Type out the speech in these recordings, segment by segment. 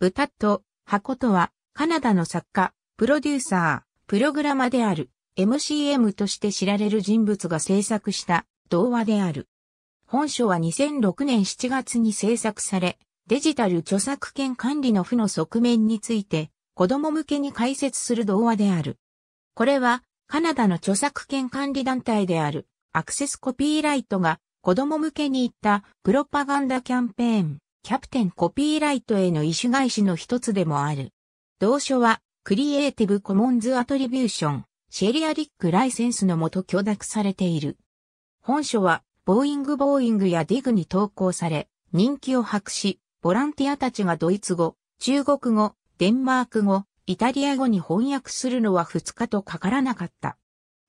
ブタッ箱とは、カナダの作家、プロデューサー、プログラマである、MCM として知られる人物が制作した童話である。本書は2006年7月に制作され、デジタル著作権管理の負の側面について、子供向けに解説する童話である。これは、カナダの著作権管理団体である、アクセスコピーライトが、子供向けに行ったプロパガンダキャンペーン、キャプテンコピーライトへの意種返しの一つでもある。同書は、クリエイティブコモンズアトリビューション、シェリアリックライセンスのもと許諾されている。本書は、ボーイングボーイングやディグに投稿され、人気を博し、ボランティアたちがドイツ語、中国語、デンマーク語、イタリア語に翻訳するのは2日とかからなかった。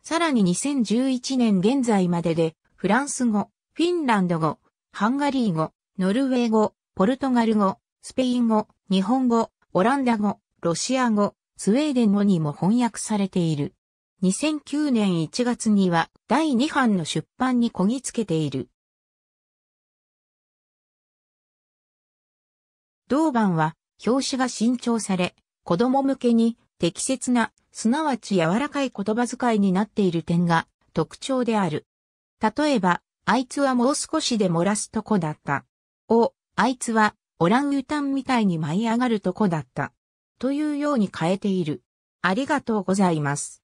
さらに2011年現在までで、フランス語、フィンランド語、ハンガリー語、ノルウェー語、ポルトガル語、スペイン語、日本語、オランダ語、ロシア語、スウェーデン語にも翻訳されている。2009年1月には第2版の出版にこぎつけている。同版は表紙が新調され、子供向けに適切な、すなわち柔らかい言葉遣いになっている点が特徴である。例えば、あいつはもう少しで漏らすとこだった。をあいつは、オランウータンみたいに舞い上がるとこだった。というように変えている。ありがとうございます。